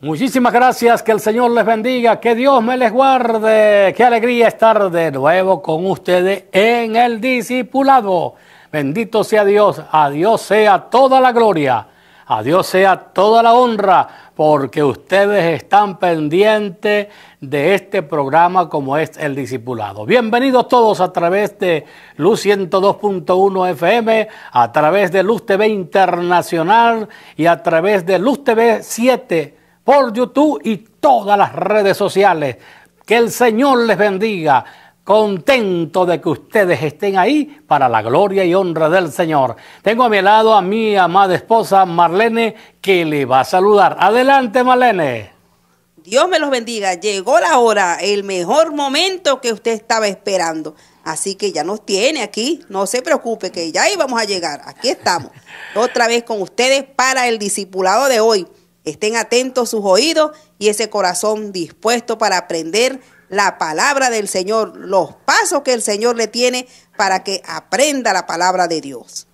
Muchísimas gracias, que el Señor les bendiga, que Dios me les guarde. Qué alegría estar de nuevo con ustedes en el discipulado. Bendito sea Dios, a Dios sea toda la gloria. A Dios sea toda la honra porque ustedes están pendientes de este programa como es el discipulado. Bienvenidos todos a través de Luz 102.1 FM, a través de Luz TV Internacional y a través de Luz TV 7 por YouTube y todas las redes sociales. Que el Señor les bendiga contento de que ustedes estén ahí para la gloria y honra del Señor. Tengo a mi lado a mi amada esposa Marlene que le va a saludar. Adelante Marlene. Dios me los bendiga. Llegó la hora, el mejor momento que usted estaba esperando. Así que ya nos tiene aquí. No se preocupe que ya íbamos a llegar. Aquí estamos. Otra vez con ustedes para el discipulado de hoy. Estén atentos sus oídos y ese corazón dispuesto para aprender la palabra del Señor, los pasos que el Señor le tiene para que aprenda la palabra de Dios.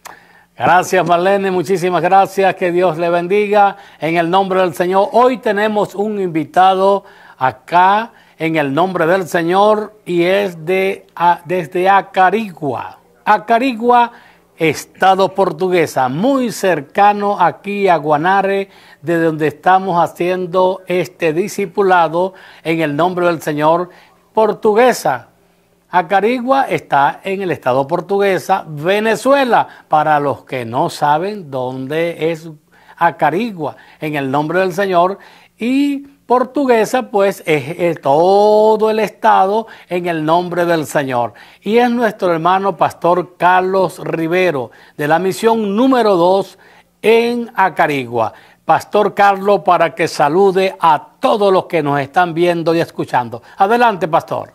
Gracias Marlene, muchísimas gracias, que Dios le bendiga en el nombre del Señor. Hoy tenemos un invitado acá en el nombre del Señor y es de, desde Acarigua. Acarigua Estado Portuguesa, muy cercano aquí a Guanare, de donde estamos haciendo este discipulado en el nombre del Señor Portuguesa. Acarigua está en el Estado Portuguesa, Venezuela, para los que no saben dónde es Acarigua, en el nombre del Señor. Y portuguesa, pues es, todo el Estado en el nombre del Señor. Y es nuestro hermano pastor Carlos Rivero, de la misión número 2 en Acarigua. Pastor Carlos, para que salude a todos los que nos están viendo y escuchando. Adelante, pastor.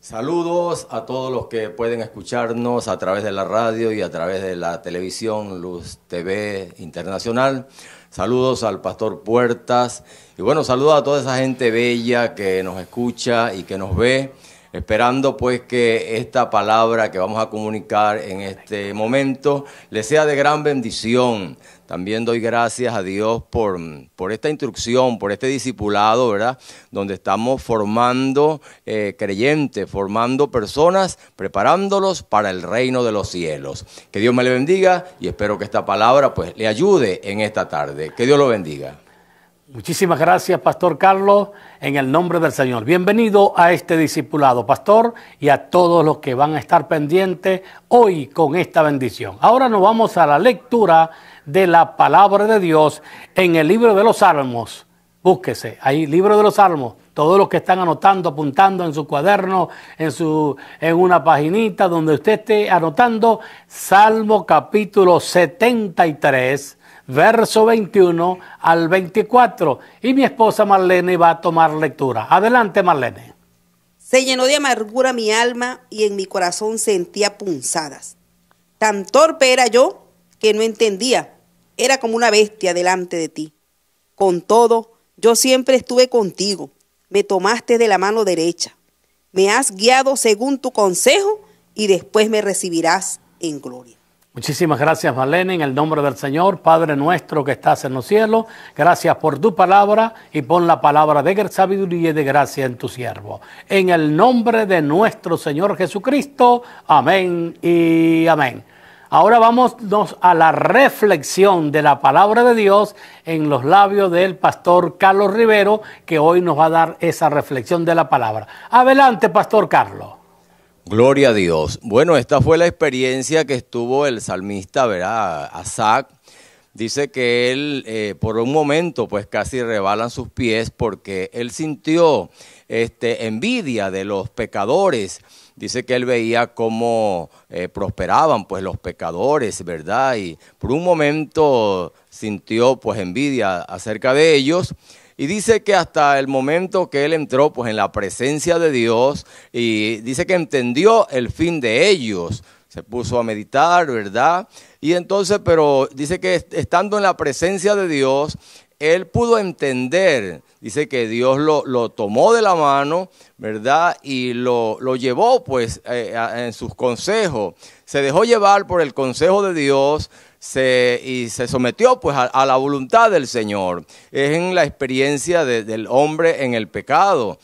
Saludos a todos los que pueden escucharnos a través de la radio y a través de la televisión Luz TV Internacional. Saludos al pastor Puertas. Y bueno, saludos a toda esa gente bella que nos escucha y que nos ve. Esperando pues que esta palabra que vamos a comunicar en este momento le sea de gran bendición, también doy gracias a Dios por, por esta instrucción, por este discipulado, ¿verdad? Donde estamos formando eh, creyentes, formando personas, preparándolos para el reino de los cielos. Que Dios me le bendiga y espero que esta palabra pues le ayude en esta tarde. Que Dios lo bendiga. Muchísimas gracias, Pastor Carlos, en el nombre del Señor. Bienvenido a este discipulado, Pastor, y a todos los que van a estar pendientes hoy con esta bendición. Ahora nos vamos a la lectura de la palabra de Dios en el libro de los Salmos. Búsquese, ahí, libro de los Salmos. Todos los que están anotando, apuntando en su cuaderno, en, su, en una paginita, donde usted esté anotando, Salmo capítulo 73, verso 21 al 24. Y mi esposa Marlene va a tomar lectura. Adelante, Marlene. Se llenó de amargura mi alma y en mi corazón sentía punzadas. Tan torpe era yo que no entendía era como una bestia delante de ti. Con todo, yo siempre estuve contigo, me tomaste de la mano derecha, me has guiado según tu consejo y después me recibirás en gloria. Muchísimas gracias, valena en el nombre del Señor, Padre nuestro que estás en los cielos. Gracias por tu palabra y pon la palabra de sabiduría y de gracia en tu siervo. En el nombre de nuestro Señor Jesucristo. Amén y amén. Ahora vámonos a la reflexión de la palabra de Dios en los labios del pastor Carlos Rivero, que hoy nos va a dar esa reflexión de la palabra. Adelante, pastor Carlos. Gloria a Dios. Bueno, esta fue la experiencia que estuvo el salmista, ¿verdad? Asac. Dice que él eh, por un momento pues casi rebalan sus pies porque él sintió este, envidia de los pecadores dice que él veía cómo eh, prosperaban pues los pecadores, ¿verdad? Y por un momento sintió pues envidia acerca de ellos. Y dice que hasta el momento que él entró pues en la presencia de Dios y dice que entendió el fin de ellos. Se puso a meditar, ¿verdad? Y entonces, pero dice que estando en la presencia de Dios, él pudo entender, dice que Dios lo, tomó de la mano, ¿verdad? Y lo, llevó pues eh, en sus consejos. Se dejó llevar por el consejo de Dios, se, y se sometió pues a, la voluntad del Señor. Es en la experiencia del hombre en el pecado.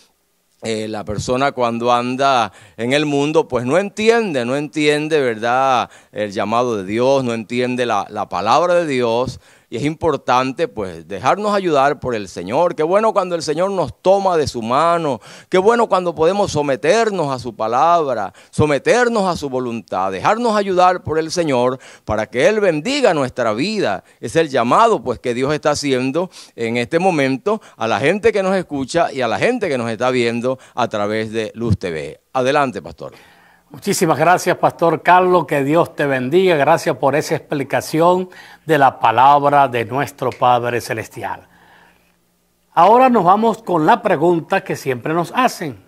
Eh, la persona cuando anda en el mundo pues no entiende, no entiende, ¿verdad? El llamado de Dios, no entiende la, la palabra de Dios, y es importante pues dejarnos ayudar por el Señor. Qué bueno cuando el Señor nos toma de su mano. Qué bueno cuando podemos someternos a su palabra, someternos a su voluntad, dejarnos ayudar por el Señor para que Él bendiga nuestra vida. Es el llamado pues que Dios está haciendo en este momento a la gente que nos escucha y a la gente que nos está viendo a través de Luz TV. Adelante, pastor. Muchísimas gracias, Pastor Carlos. Que Dios te bendiga. Gracias por esa explicación de la palabra de nuestro Padre Celestial. Ahora nos vamos con la pregunta que siempre nos hacen.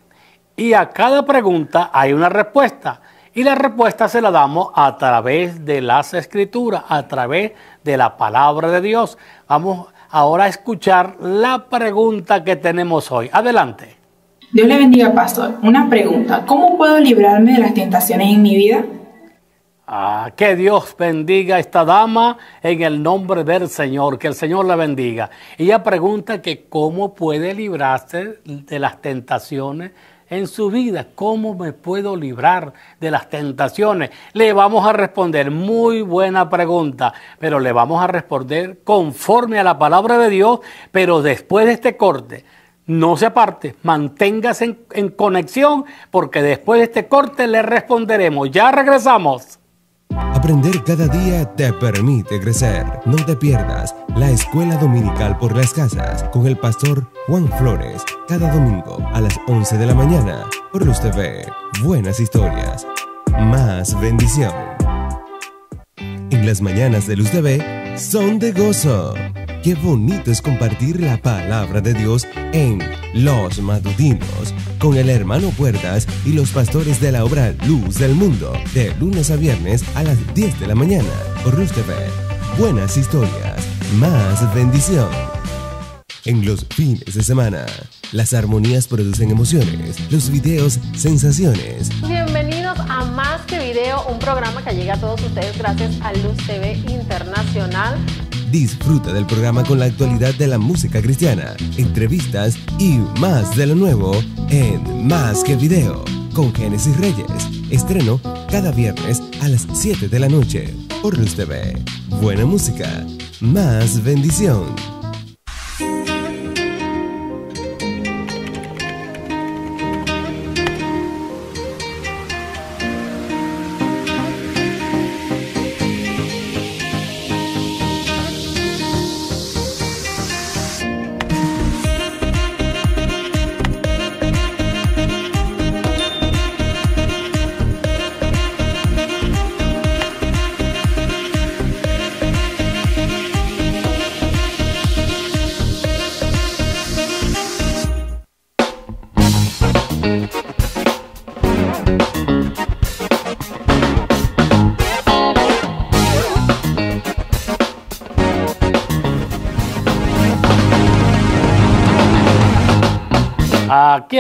Y a cada pregunta hay una respuesta. Y la respuesta se la damos a través de las escrituras, a través de la palabra de Dios. Vamos ahora a escuchar la pregunta que tenemos hoy. Adelante. Dios le bendiga, pastor. Una pregunta, ¿cómo puedo librarme de las tentaciones en mi vida? Ah, que Dios bendiga a esta dama en el nombre del Señor, que el Señor la bendiga. Ella pregunta que cómo puede librarse de las tentaciones en su vida, cómo me puedo librar de las tentaciones. Le vamos a responder, muy buena pregunta, pero le vamos a responder conforme a la palabra de Dios, pero después de este corte no se aparte, manténgase en, en, conexión porque después de este corte le responderemos. Ya regresamos. Aprender cada día te permite crecer. No te pierdas la Escuela Dominical por las Casas con el pastor Juan Flores cada domingo a las 11 de la mañana por Luz TV. Buenas historias. Más bendición. En las mañanas de Luz TV son de gozo. Qué bonito es compartir la palabra de Dios en Los Madudinos con el hermano Puertas y los pastores de la obra Luz del Mundo, de lunes a viernes a las 10 de la mañana por Luz TV. Buenas historias, más bendición. En los fines de semana, las armonías producen emociones, los videos sensaciones. Bienvenidos a Más que Video, un programa que llega a todos ustedes gracias a Luz TV Internacional Disfruta del programa con la actualidad de la música cristiana, entrevistas y más de lo nuevo en Más que Video con Génesis Reyes. Estreno cada viernes a las 7 de la noche por Luz TV. Buena música, más bendición.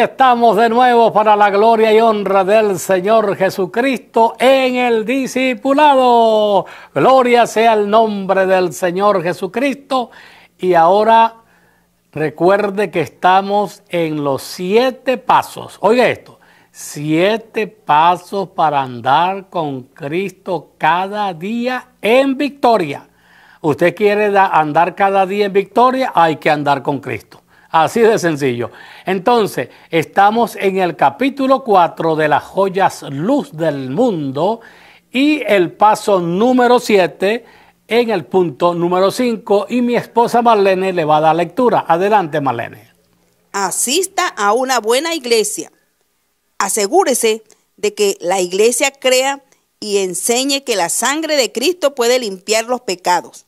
estamos de nuevo para la gloria y honra del Señor Jesucristo en el discipulado. Gloria sea el nombre del Señor Jesucristo. Y ahora recuerde que estamos en los siete pasos. Oiga esto, siete pasos para andar con Cristo cada día en victoria. Usted quiere andar cada día en victoria, hay que andar con Cristo. Así de sencillo. Entonces, estamos en el capítulo 4 de las joyas luz del mundo y el paso número 7 en el punto número 5 y mi esposa Marlene le va a dar lectura. Adelante, Marlene. Asista a una buena iglesia. Asegúrese de que la iglesia crea y enseñe que la sangre de Cristo puede limpiar los pecados.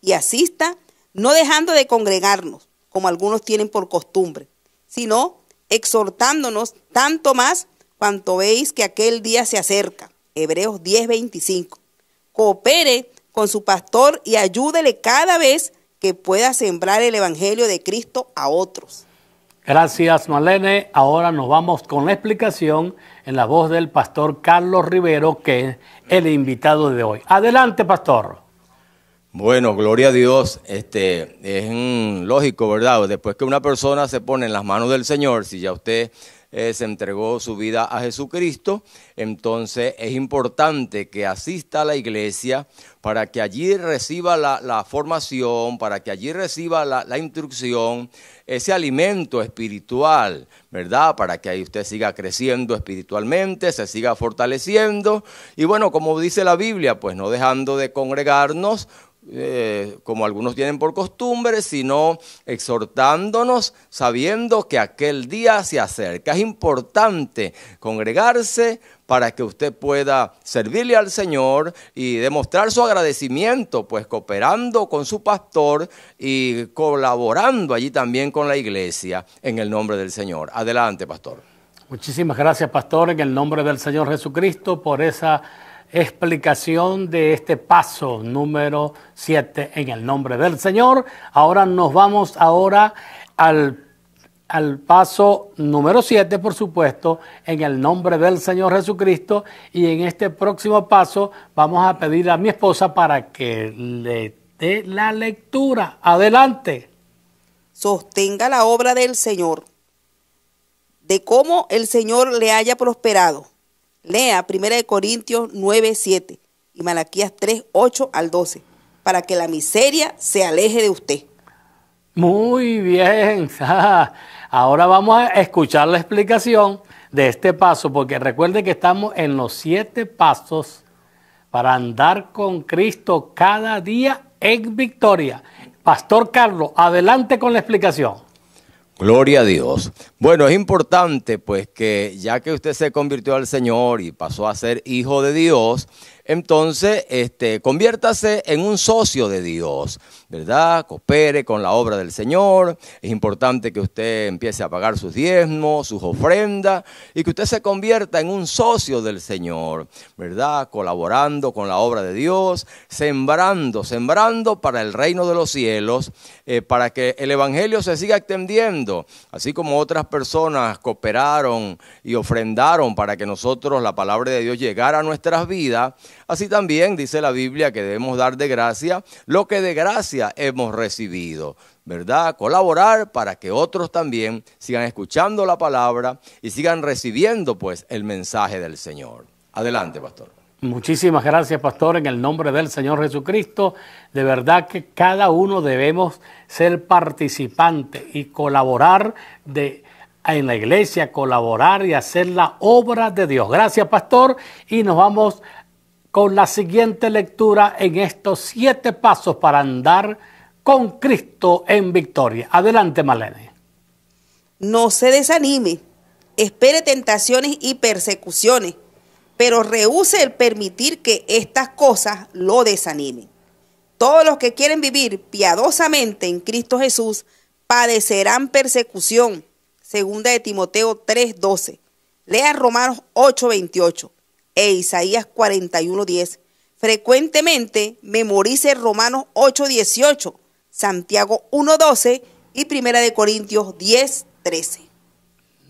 Y asista no dejando de congregarnos como algunos tienen por costumbre, sino exhortándonos tanto más cuanto veis que aquel día se acerca. Hebreos 10:25. Coopere con su pastor y ayúdele cada vez que pueda sembrar el Evangelio de Cristo a otros. Gracias Malene. Ahora nos vamos con la explicación en la voz del pastor Carlos Rivero, que es el invitado de hoy. Adelante, pastor. Bueno, gloria a Dios. Este es lógico, ¿verdad? Después que una persona se pone en las manos del Señor, si ya usted eh, se entregó su vida a Jesucristo, entonces es importante que asista a la iglesia para que allí reciba la, formación, para que allí reciba la, la, instrucción, ese alimento espiritual, ¿verdad? Para que ahí usted siga creciendo espiritualmente, se siga fortaleciendo y bueno, como dice la Biblia, pues no dejando de congregarnos eh, como algunos tienen por costumbre, sino exhortándonos sabiendo que aquel día se acerca. Es importante congregarse para que usted pueda servirle al Señor y demostrar su agradecimiento, pues cooperando con su pastor y colaborando allí también con la iglesia en el nombre del Señor. Adelante, pastor. Muchísimas gracias, pastor, en el nombre del Señor Jesucristo por esa explicación de este paso número 7 en el nombre del Señor. Ahora nos vamos ahora al, al paso número 7, por supuesto, en el nombre del Señor Jesucristo. Y en este próximo paso vamos a pedir a mi esposa para que le dé la lectura. Adelante. Sostenga la obra del Señor, de cómo el Señor le haya prosperado Lea 1 Corintios 9, 7 y Malaquías 3, 8 al 12, para que la miseria se aleje de usted. Muy bien. Ah, ahora vamos a escuchar la explicación de este paso, porque recuerde que estamos en los siete pasos para andar con Cristo cada día en victoria. Pastor Carlos, adelante con la explicación. Gloria a Dios. Bueno, es importante pues que ya que usted se convirtió al Señor y pasó a ser hijo de Dios, entonces este, conviértase en un socio de Dios. ¿verdad? Coopere con la obra del Señor. Es importante que usted empiece a pagar sus diezmos, sus ofrendas y que usted se convierta en un socio del Señor, ¿verdad? Colaborando con la obra de Dios, sembrando, sembrando para el reino de los cielos, eh, para que el Evangelio se siga extendiendo, así como otras personas cooperaron y ofrendaron para que nosotros la palabra de Dios llegara a nuestras vidas Así también dice la Biblia que debemos dar de gracia lo que de gracia hemos recibido, ¿verdad? Colaborar para que otros también sigan escuchando la palabra y sigan recibiendo pues el mensaje del Señor. Adelante, pastor. Muchísimas gracias, pastor, en el nombre del Señor Jesucristo. De verdad que cada uno debemos ser participante y colaborar de, en la iglesia, colaborar y hacer la obra de Dios. Gracias, pastor, y nos vamos con la siguiente lectura en estos siete pasos para andar con Cristo en victoria. Adelante, Malene. No se desanime, espere tentaciones y persecuciones, pero rehúse el permitir que estas cosas lo desanimen. Todos los que quieren vivir piadosamente en Cristo Jesús padecerán persecución. Segunda de Timoteo 3:12. Lea Romanos 8:28 e Isaías 41:10. Frecuentemente memorice Romanos 8:18, Santiago 1:12 y Primera de Corintios 10:13.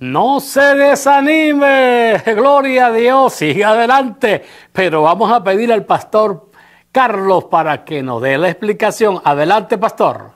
No se desanime, gloria a Dios, sigue adelante, pero vamos a pedir al pastor Carlos para que nos dé la explicación. Adelante, pastor.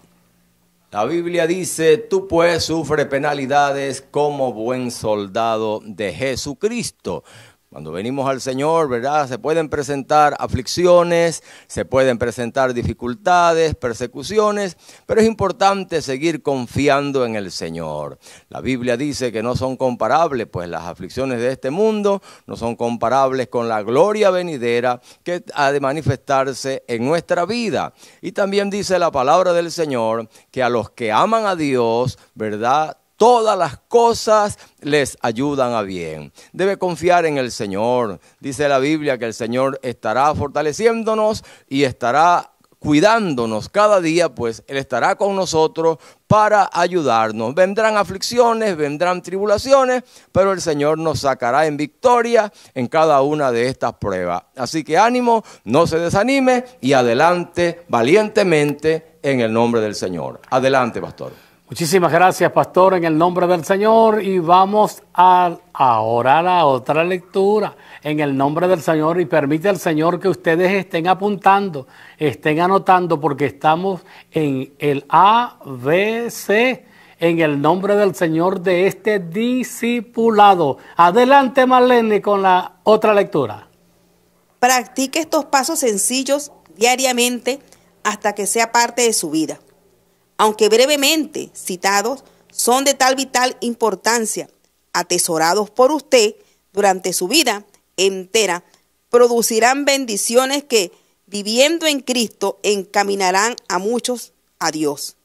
La Biblia dice, tú pues sufre penalidades como buen soldado de Jesucristo. Cuando venimos al Señor, ¿verdad? Se pueden presentar aflicciones, se pueden presentar dificultades, persecuciones, pero es importante seguir confiando en el Señor. La Biblia dice que no son comparables, pues las aflicciones de este mundo no son comparables con la gloria venidera que ha de manifestarse en nuestra vida. Y también dice la palabra del Señor que a los que aman a Dios, ¿verdad? todas las cosas les ayudan a bien. Debe confiar en el Señor. Dice la Biblia que el Señor estará fortaleciéndonos y estará cuidándonos cada día, pues Él estará con nosotros para ayudarnos. Vendrán aflicciones, vendrán tribulaciones, pero el Señor nos sacará en victoria en cada una de estas pruebas. Así que ánimo, no se desanime y adelante valientemente en el nombre del Señor. Adelante, pastor. Muchísimas gracias, pastor, en el nombre del Señor. Y vamos a, ahora a la otra lectura, en el nombre del Señor. Y permite al Señor que ustedes estén apuntando, estén anotando, porque estamos en el ABC, en el nombre del Señor de este discipulado. Adelante, Marlene, con la otra lectura. Practique estos pasos sencillos diariamente hasta que sea parte de su vida aunque brevemente citados, son de tal vital importancia, atesorados por usted durante su vida entera, producirán bendiciones que, viviendo en Cristo, encaminarán a muchos a Dios.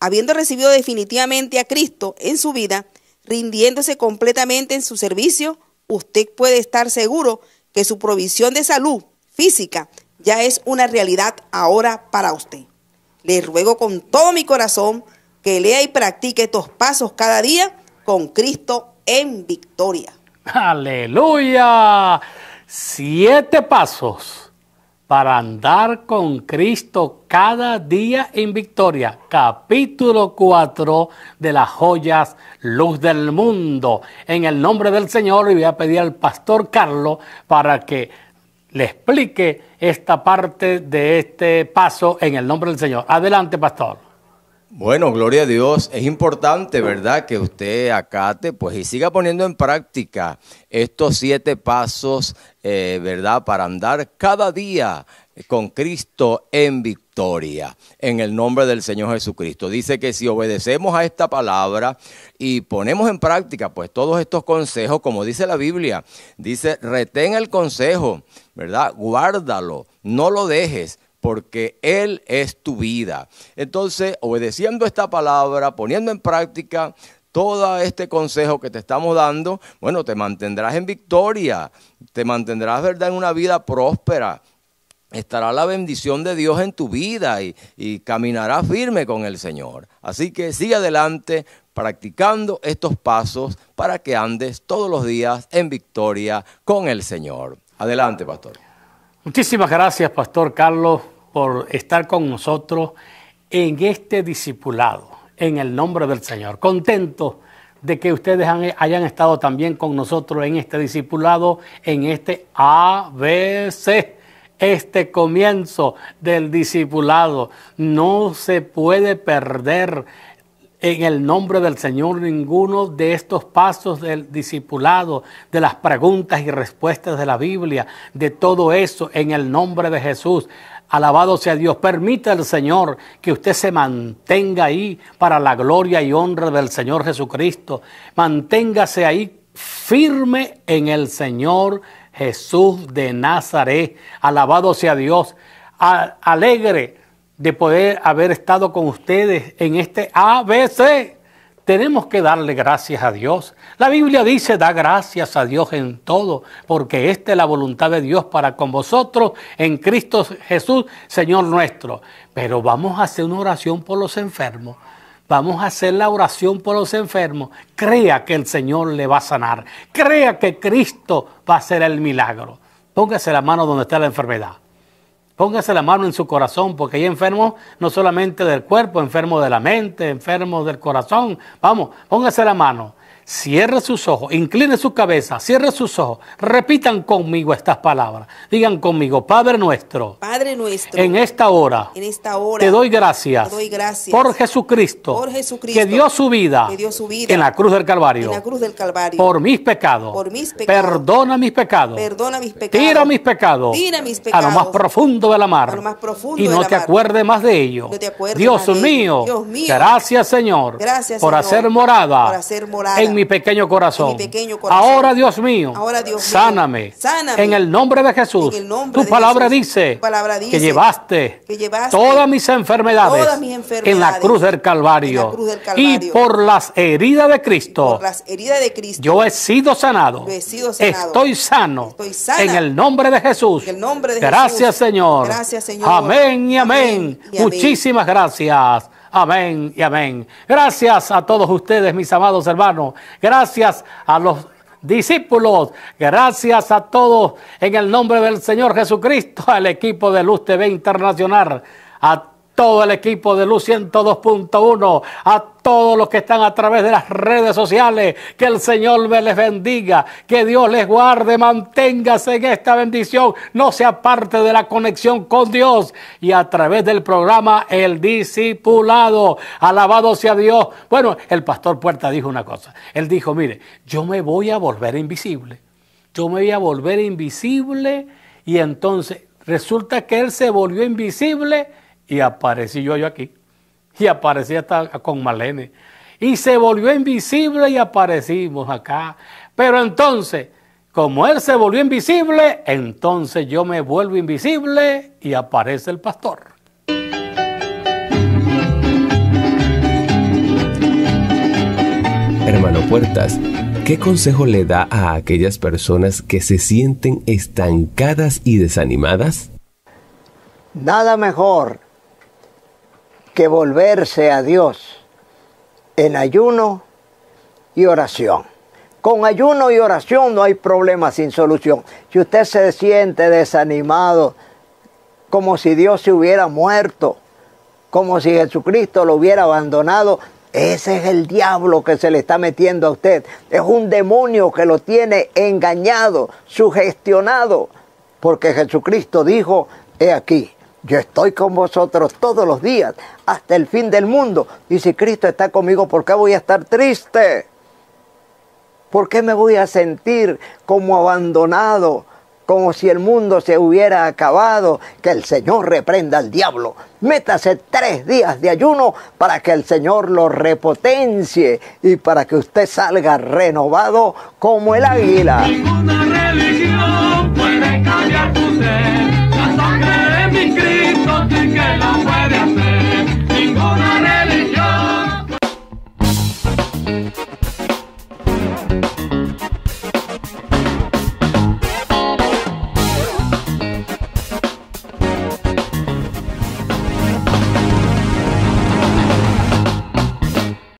Habiendo recibido definitivamente a Cristo en su vida, rindiéndose completamente en su servicio, usted puede estar seguro que su provisión de salud física ya es una realidad ahora para usted. Le ruego con todo mi corazón que lea y practique estos pasos cada día con Cristo en victoria. Aleluya. Siete pasos para andar con Cristo cada día en victoria. Capítulo 4 de las joyas Luz del Mundo. En el nombre del Señor voy a pedir al pastor Carlos para que le explique esta parte de este paso en el nombre del Señor. Adelante, pastor. Bueno, gloria a Dios. Es importante, ¿verdad?, que usted acate, pues, y siga poniendo en práctica estos siete pasos, eh, ¿verdad?, para andar cada día con Cristo en victoria, en el nombre del Señor Jesucristo. Dice que si obedecemos a esta palabra y ponemos en práctica pues todos estos consejos, como dice la Biblia, dice, retén el consejo, ¿verdad? Guárdalo, no lo dejes, porque Él es tu vida. Entonces, obedeciendo esta palabra, poniendo en práctica todo este consejo que te estamos dando, bueno, te mantendrás en victoria, te mantendrás, ¿verdad?, en una vida próspera, estará la bendición de Dios en tu vida y, caminará caminarás firme con el Señor. Así que sigue adelante practicando estos pasos para que andes todos los días en victoria con el Señor. Adelante, pastor. Muchísimas gracias, pastor Carlos, por estar con nosotros en este discipulado, en el nombre del Señor. Contento de que ustedes hayan estado también con nosotros en este discipulado, en este ABC este comienzo del discipulado. No se puede perder en el nombre del Señor ninguno de estos pasos del discipulado, de las preguntas y respuestas de la Biblia, de todo eso en el nombre de Jesús. Alabado sea Dios. Permita el Señor que usted se mantenga ahí para la gloria y honra del Señor Jesucristo. Manténgase ahí firme en el Señor Jesús de Nazaret. Alabado sea Dios. alegre de poder haber estado con ustedes en este ABC. Tenemos que darle gracias a Dios. La Biblia dice, da gracias a Dios en todo, porque esta es la voluntad de Dios para con vosotros en Cristo Jesús, Señor nuestro. Pero vamos a hacer una oración por los enfermos. Vamos a hacer la oración por los enfermos. Crea que el Señor le va a sanar. Crea que Cristo va a hacer el milagro. Póngase la mano donde está la enfermedad. Póngase la mano en su corazón, porque hay enfermos no solamente del cuerpo, enfermos de la mente, enfermos del corazón. Vamos, póngase la mano Cierre sus ojos, incline su cabeza, cierre sus ojos. Repitan conmigo estas palabras. Digan conmigo, Padre nuestro. Padre nuestro. En esta hora. En esta hora. Te doy gracias. gracias. Por Jesucristo. Por Jesucristo. Que dio su vida. En la cruz del Calvario. Por mis pecados. mis pecados. Perdona mis pecados. Tira mis pecados. A lo más profundo de la mar. y no te acuerdes más de ello. Dios, mío, Gracias, Señor. Gracias, por Hacer morada. Por hacer morada mi pequeño corazón. Ahora, Dios mío, sáname. En el nombre de Jesús. tu, palabra Dice que llevaste, todas, mis enfermedades, en, la cruz del Calvario, Y, por las heridas de Cristo, yo, he sido sanado. Estoy sano. En el nombre de Jesús. gracias, Señor. amén, y amén. Muchísimas gracias. Amén y amén. Gracias a todos ustedes, mis amados hermanos. Gracias a los discípulos. Gracias a todos en el nombre del Señor Jesucristo, al equipo de Luz TV Internacional, todo el equipo de Luz 102.1, a todos los que están a través de las redes sociales. Que el Señor me les bendiga, que Dios les guarde, manténgase en esta bendición, no sea parte de la conexión con Dios y a través del programa El Discipulado. Alabado sea Dios. Bueno, el pastor Puerta dijo una cosa. Él dijo, mire, yo me voy a volver invisible. Yo me voy a volver invisible y entonces resulta que él se volvió invisible y aparecí yo, yo aquí. Y aparecí hasta con Malene Y se volvió invisible y aparecimos acá. Pero entonces, como él se volvió invisible, entonces yo me vuelvo invisible y aparece el pastor. Hermano Puertas, ¿qué consejo le da a aquellas personas que se sienten estancadas y desanimadas? Nada mejor que volverse a Dios en ayuno y oración. Con ayuno y oración no hay problema sin solución. Si usted se siente desanimado, como si Dios se hubiera muerto, como si Jesucristo lo hubiera abandonado, ese es el diablo que se le está metiendo a usted. Es un demonio que lo tiene engañado, sugestionado, porque Jesucristo dijo, he aquí, yo estoy con vosotros todos los días, hasta el fin del mundo. Y si Cristo está conmigo, ¿por qué voy a estar triste? ¿Por qué me voy a sentir como abandonado? Como si el mundo se hubiera acabado. Que el Señor reprenda al diablo. Métase tres días de ayuno para que el Señor lo repotencie y para que usted salga renovado como el águila. Ninguna puede